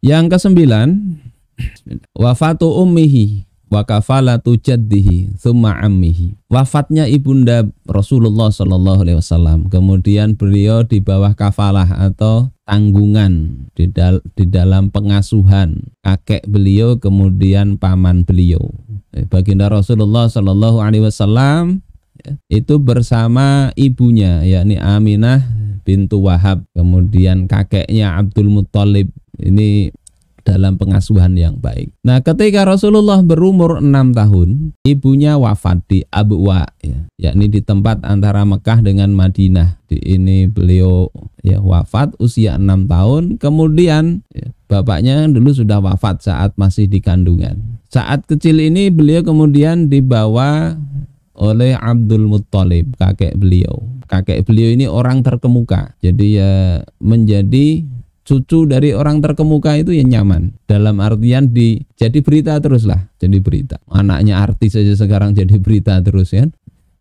Yang kesembilan, wafatu ummihi wa kafalatu jaddihi thumma ammihi. Wafatnya ibunda Rasulullah Shallallahu alaihi wasallam. Kemudian beliau di bawah kafalah atau tanggungan di, dal di dalam pengasuhan kakek beliau kemudian paman beliau. Eh, baginda Rasulullah Shallallahu alaihi wasallam ya, itu bersama ibunya yakni Aminah bintu Wahab kemudian kakeknya Abdul Muthalib ini dalam pengasuhan yang baik. Nah, ketika Rasulullah berumur enam tahun, ibunya wafat di Abu Abwa, ya, yakni di tempat antara Mekah dengan Madinah. Di ini beliau ya wafat usia enam tahun. Kemudian ya, bapaknya dulu sudah wafat saat masih di kandungan. Saat kecil ini beliau kemudian dibawa oleh Abdul Muttalib, kakek beliau. Kakek beliau ini orang terkemuka, jadi ya menjadi cucu dari orang terkemuka itu ya nyaman dalam artian di jadi berita teruslah jadi berita anaknya artis saja sekarang jadi berita terus ya?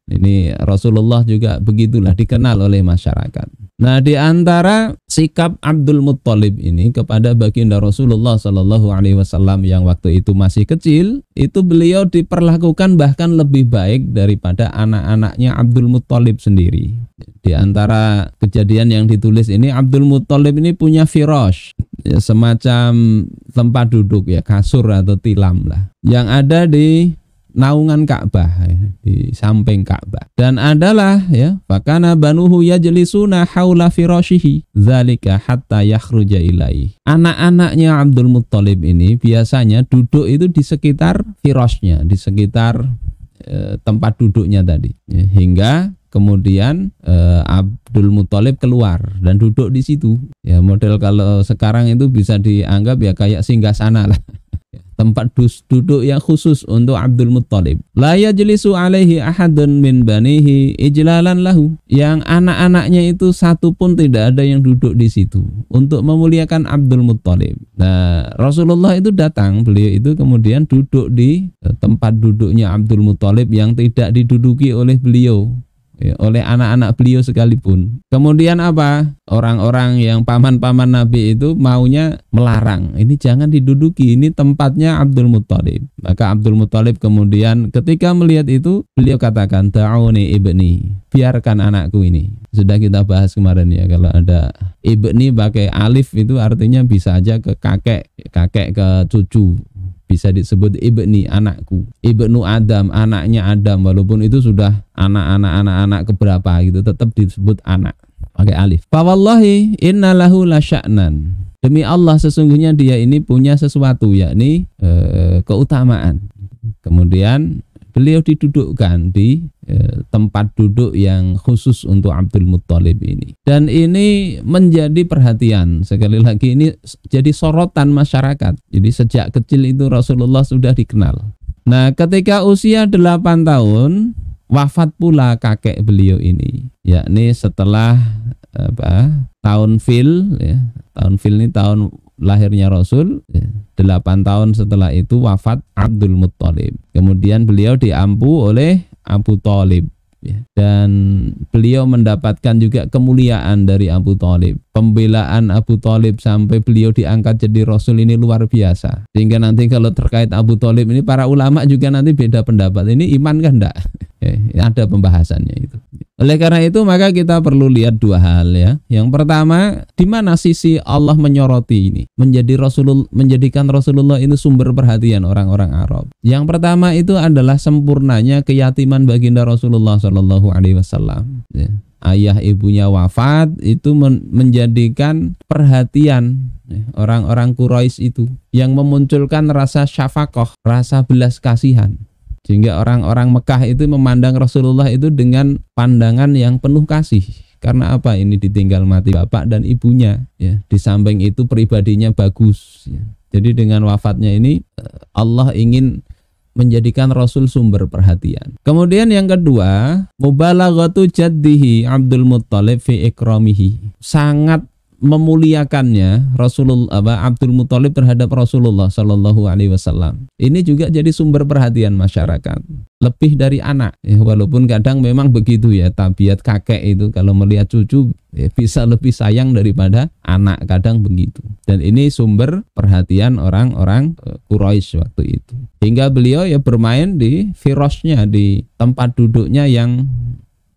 ini Rasulullah juga begitulah dikenal oleh masyarakat Nah, di antara sikap Abdul Muttalib ini kepada baginda Rasulullah Shallallahu Alaihi Wasallam yang waktu itu masih kecil, itu beliau diperlakukan bahkan lebih baik daripada anak-anaknya Abdul Muttalib sendiri. Di antara kejadian yang ditulis ini, Abdul Muttalib ini punya firosh, ya, semacam tempat duduk ya, kasur atau tilam lah, yang ada di naungan Ka'bah ya, di samping Ka'bah dan adalah ya fakana banuhu yajlisuna haula firasyhi zalika hatta yakhruja ilaihi anak-anaknya Abdul Muthalib ini biasanya duduk itu di sekitar firasnya di sekitar eh, tempat duduknya tadi ya, hingga kemudian eh, Abdul Muthalib keluar dan duduk di situ. Ya model kalau sekarang itu bisa dianggap ya kayak singgah sana lah tempat dus duduk yang khusus untuk Abdul Muttalib. La yajlisu alaihi ahadun min banihi ijlalan lahu. Yang anak-anaknya itu satu pun tidak ada yang duduk di situ untuk memuliakan Abdul Muttalib. Nah, Rasulullah itu datang, beliau itu kemudian duduk di eh, tempat duduknya Abdul Muttalib yang tidak diduduki oleh beliau ya, oleh anak-anak beliau sekalipun. Kemudian apa? Orang-orang yang paman-paman Nabi itu maunya melarang. Ini jangan diduduki, ini tempatnya Abdul Muthalib. Maka Abdul Muthalib kemudian ketika melihat itu, beliau katakan, "Da'uni ibni." Biarkan anakku ini. Sudah kita bahas kemarin ya kalau ada ibni pakai alif itu artinya bisa aja ke kakek, kakek ke cucu bisa disebut ibni anakku ibnu Adam anaknya Adam walaupun itu sudah anak-anak anak-anak keberapa gitu tetap disebut anak pakai alif fawallahi innalahu lasya'nan demi Allah sesungguhnya dia ini punya sesuatu yakni e, keutamaan kemudian beliau didudukkan di eh, tempat duduk yang khusus untuk Abdul Muttalib ini. Dan ini menjadi perhatian, sekali lagi ini jadi sorotan masyarakat. Jadi sejak kecil itu Rasulullah sudah dikenal. Nah ketika usia 8 tahun, wafat pula kakek beliau ini, yakni setelah apa, tahun fil, ya, tahun fil ini tahun lahirnya Rasul, ya, Delapan tahun setelah itu wafat Abdul Muttalib. Kemudian beliau diampu oleh Abu Talib. Ya. Dan beliau mendapatkan juga kemuliaan dari Abu Talib. Pembelaan Abu Talib sampai beliau diangkat jadi Rasul ini luar biasa. Sehingga nanti kalau terkait Abu Talib ini para ulama juga nanti beda pendapat. Ini iman kan enggak? Ya, ada pembahasannya itu. Oleh karena itu maka kita perlu lihat dua hal ya. Yang pertama, di mana sisi Allah menyoroti ini? Menjadi Rasulul menjadikan Rasulullah itu sumber perhatian orang-orang Arab. Yang pertama itu adalah sempurnanya keyatiman baginda Rasulullah Shallallahu alaihi wasallam ya. Ayah ibunya wafat itu men menjadikan perhatian ya, orang-orang Quraisy itu yang memunculkan rasa syafakoh, rasa belas kasihan sehingga orang-orang Mekah itu memandang Rasulullah itu dengan pandangan yang penuh kasih. Karena apa? Ini ditinggal mati bapak dan ibunya. Ya. Di samping itu pribadinya bagus. Ya. Jadi dengan wafatnya ini eh, Allah ingin menjadikan Rasul sumber perhatian. Kemudian yang kedua, mubalaghatu jaddihi Abdul Muttalib fi ikramihi. Sangat memuliakannya Rasulullah apa, Abdul Muthalib terhadap Rasulullah Shallallahu Alaihi Wasallam ini juga jadi sumber perhatian masyarakat lebih dari anak ya walaupun kadang memang begitu ya tabiat kakek itu kalau melihat cucu ya, bisa lebih sayang daripada anak kadang begitu dan ini sumber perhatian orang-orang eh, Quraisy waktu itu hingga beliau ya bermain di virusnya di tempat duduknya yang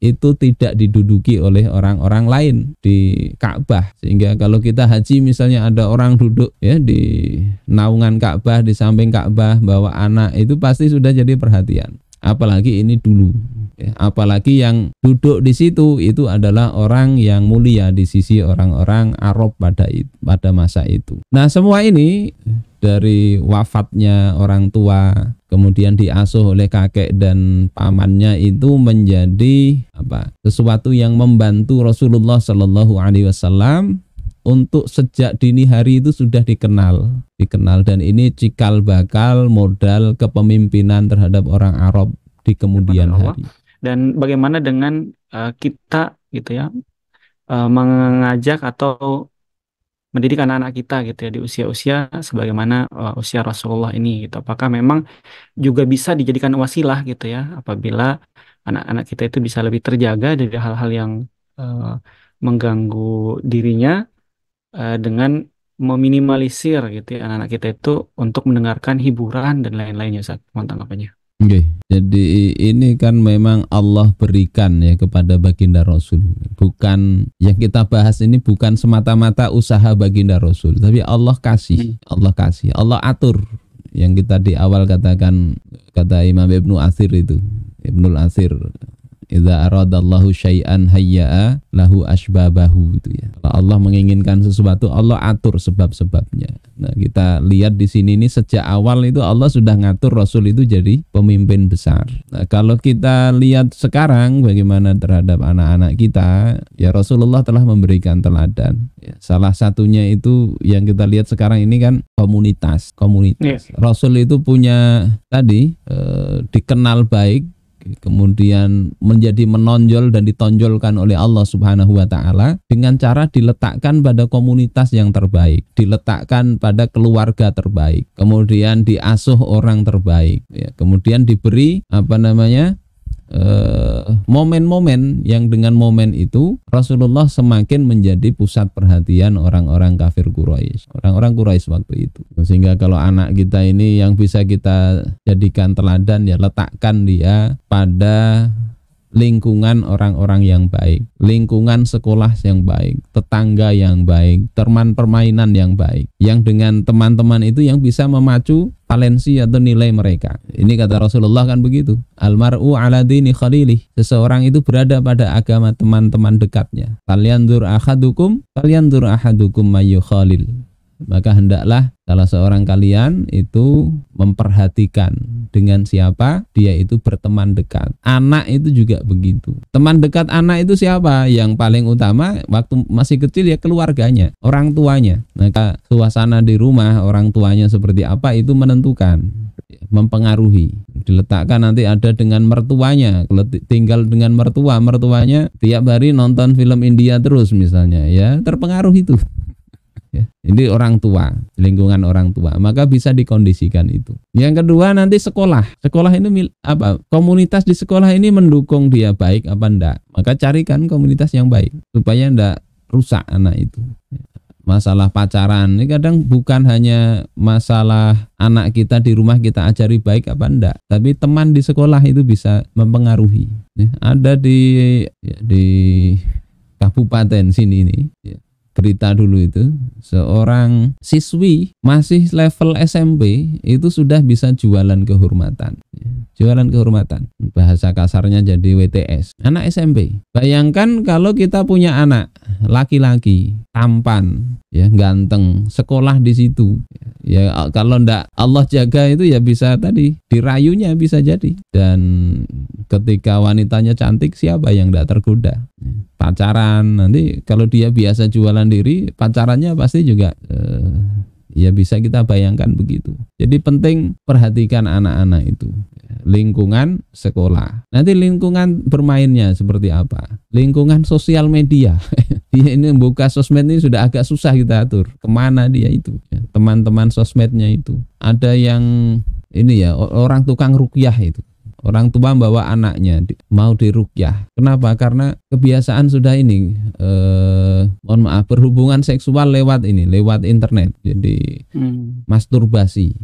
itu tidak diduduki oleh orang-orang lain di Ka'bah. Sehingga kalau kita haji misalnya ada orang duduk ya di naungan Ka'bah, di samping Ka'bah bawa anak itu pasti sudah jadi perhatian. Apalagi ini dulu. Ya, apalagi yang duduk di situ itu adalah orang yang mulia di sisi orang-orang Arab pada pada masa itu. Nah, semua ini dari wafatnya orang tua kemudian diasuh oleh kakek dan pamannya itu menjadi apa sesuatu yang membantu Rasulullah Shallallahu Alaihi Wasallam untuk sejak dini hari itu sudah dikenal dikenal dan ini cikal bakal modal kepemimpinan terhadap orang Arab di kemudian hari dan bagaimana dengan uh, kita gitu ya uh, mengajak atau mendidik anak-anak kita gitu ya di usia-usia sebagaimana uh, usia Rasulullah ini gitu. Apakah memang juga bisa dijadikan wasilah gitu ya apabila anak-anak kita itu bisa lebih terjaga dari hal-hal yang uh, mengganggu dirinya uh, dengan meminimalisir gitu ya anak-anak kita itu untuk mendengarkan hiburan dan lain-lainnya saat mohon tanggapannya. Okay. Jadi ini kan memang Allah berikan ya kepada baginda Rasul. Bukan yang kita bahas ini bukan semata-mata usaha baginda Rasul, tapi Allah kasih, hmm. Allah kasih, Allah atur yang kita di awal katakan kata Imam Ibnu Asir itu Ibnu Asir idza aradallahu syai'an hayya'a lahu asbabahu gitu ya. Kalau Allah menginginkan sesuatu Allah atur sebab-sebabnya. Nah, kita lihat di sini ini sejak awal itu Allah sudah ngatur Rasul itu jadi pemimpin besar. Nah, kalau kita lihat sekarang bagaimana terhadap anak-anak kita, ya Rasulullah telah memberikan teladan. Ya, salah satunya itu yang kita lihat sekarang ini kan komunitas, komunitas. Yes. Rasul itu punya tadi eh, dikenal baik kemudian menjadi menonjol dan ditonjolkan oleh Allah Subhanahu wa taala dengan cara diletakkan pada komunitas yang terbaik, diletakkan pada keluarga terbaik, kemudian diasuh orang terbaik, ya, kemudian diberi apa namanya? Eh, momen-momen yang dengan momen itu Rasulullah semakin menjadi pusat perhatian orang-orang kafir Quraisy, orang-orang Quraisy waktu itu. Sehingga kalau anak kita ini yang bisa kita jadikan teladan ya letakkan dia pada lingkungan orang-orang yang baik, lingkungan sekolah yang baik, tetangga yang baik, teman permainan yang baik, yang dengan teman-teman itu yang bisa memacu talensi atau nilai mereka. Ini kata Rasulullah kan begitu. Almaru ala dini khalilih. Seseorang itu berada pada agama teman-teman dekatnya. Kalian dur ahadukum, kalian dur ahadukum mayu khalil maka hendaklah salah seorang kalian itu memperhatikan dengan siapa dia itu berteman dekat. Anak itu juga begitu. Teman dekat anak itu siapa? Yang paling utama waktu masih kecil ya keluarganya, orang tuanya. Maka suasana di rumah orang tuanya seperti apa itu menentukan, mempengaruhi. Diletakkan nanti ada dengan mertuanya, tinggal dengan mertua, mertuanya tiap hari nonton film India terus misalnya ya, terpengaruh itu ya. Ini orang tua, lingkungan orang tua, maka bisa dikondisikan itu. Yang kedua nanti sekolah. Sekolah ini apa? Komunitas di sekolah ini mendukung dia baik apa enggak. Maka carikan komunitas yang baik supaya enggak rusak anak itu. Masalah pacaran ini kadang bukan hanya masalah anak kita di rumah kita ajari baik apa enggak, tapi teman di sekolah itu bisa mempengaruhi. Ya, ada di ya, di kabupaten sini ini. Ya berita dulu itu seorang siswi masih level SMP itu sudah bisa jualan kehormatan jualan kehormatan bahasa kasarnya jadi WTS anak SMP bayangkan kalau kita punya anak laki-laki tampan ya ganteng sekolah di situ ya kalau ndak Allah jaga itu ya bisa tadi dirayunya bisa jadi dan ketika wanitanya cantik siapa yang ndak tergoda pacaran nanti kalau dia biasa jualan diri pacarannya pasti juga eh, ya bisa kita bayangkan begitu jadi penting perhatikan anak-anak itu lingkungan sekolah. Nanti lingkungan bermainnya seperti apa? Lingkungan sosial media. dia ini buka sosmed ini sudah agak susah kita atur. Kemana dia itu? Ya, teman-teman sosmednya itu. Ada yang ini ya orang tukang rukyah itu orang tua bawa anaknya mau dirukyah. Kenapa? Karena kebiasaan sudah ini eh mohon maaf berhubungan seksual lewat ini, lewat internet. Jadi hmm. masturbasi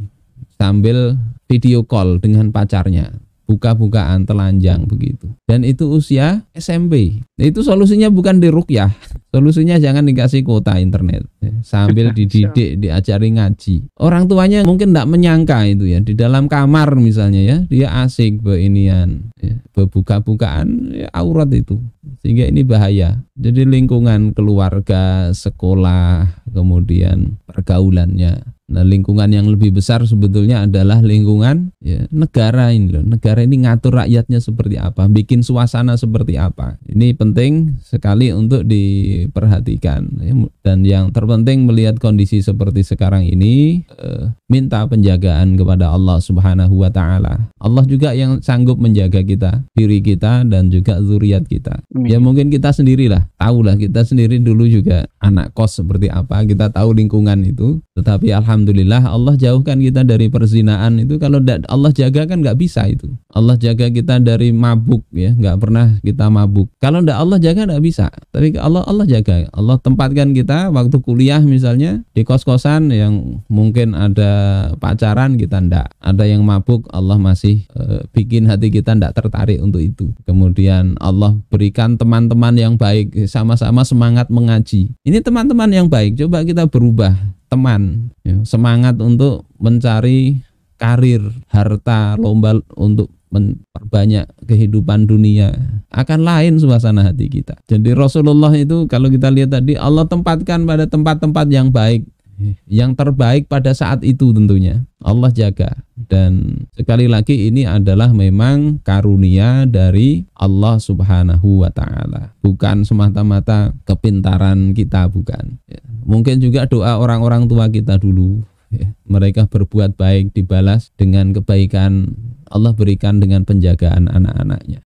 sambil video call dengan pacarnya buka-bukaan telanjang begitu dan itu usia SMP itu solusinya bukan di rukyah solusinya jangan dikasih kuota internet sambil dididik diajari ngaji orang tuanya mungkin tidak menyangka itu ya di dalam kamar misalnya ya dia asik beinian ya, berbuka-bukaan ya, aurat itu sehingga ini bahaya jadi lingkungan keluarga sekolah kemudian pergaulannya Nah, lingkungan yang lebih besar sebetulnya adalah lingkungan ya, negara ini loh. Negara ini ngatur rakyatnya seperti apa, bikin suasana seperti apa. Ini penting sekali untuk diperhatikan. Ya. Dan yang terpenting melihat kondisi seperti sekarang ini, eh, minta penjagaan kepada Allah Subhanahu wa taala. Allah juga yang sanggup menjaga kita, diri kita dan juga zuriat kita. Ya mungkin kita sendirilah, tahulah kita sendiri dulu juga anak kos seperti apa, kita tahu lingkungan itu. Tetapi alhamdulillah alhamdulillah Allah jauhkan kita dari perzinaan itu kalau Allah jaga kan nggak bisa itu Allah jaga kita dari mabuk ya nggak pernah kita mabuk kalau ndak Allah jaga nggak bisa tapi Allah Allah jaga Allah tempatkan kita waktu kuliah misalnya di kos kosan yang mungkin ada pacaran kita ndak ada yang mabuk Allah masih e, bikin hati kita ndak tertarik untuk itu kemudian Allah berikan teman-teman yang baik sama-sama semangat mengaji ini teman-teman yang baik coba kita berubah teman, ya, semangat untuk mencari karir, harta, lomba untuk memperbanyak kehidupan dunia akan lain suasana hati kita. Jadi Rasulullah itu kalau kita lihat tadi Allah tempatkan pada tempat-tempat yang baik, ya. yang terbaik pada saat itu tentunya. Allah jaga dan sekali lagi ini adalah memang karunia dari Allah Subhanahu wa taala. Bukan semata-mata kepintaran kita bukan. Ya. Mungkin juga doa orang-orang tua kita dulu ya. Mereka berbuat baik dibalas dengan kebaikan Allah berikan dengan penjagaan anak-anaknya.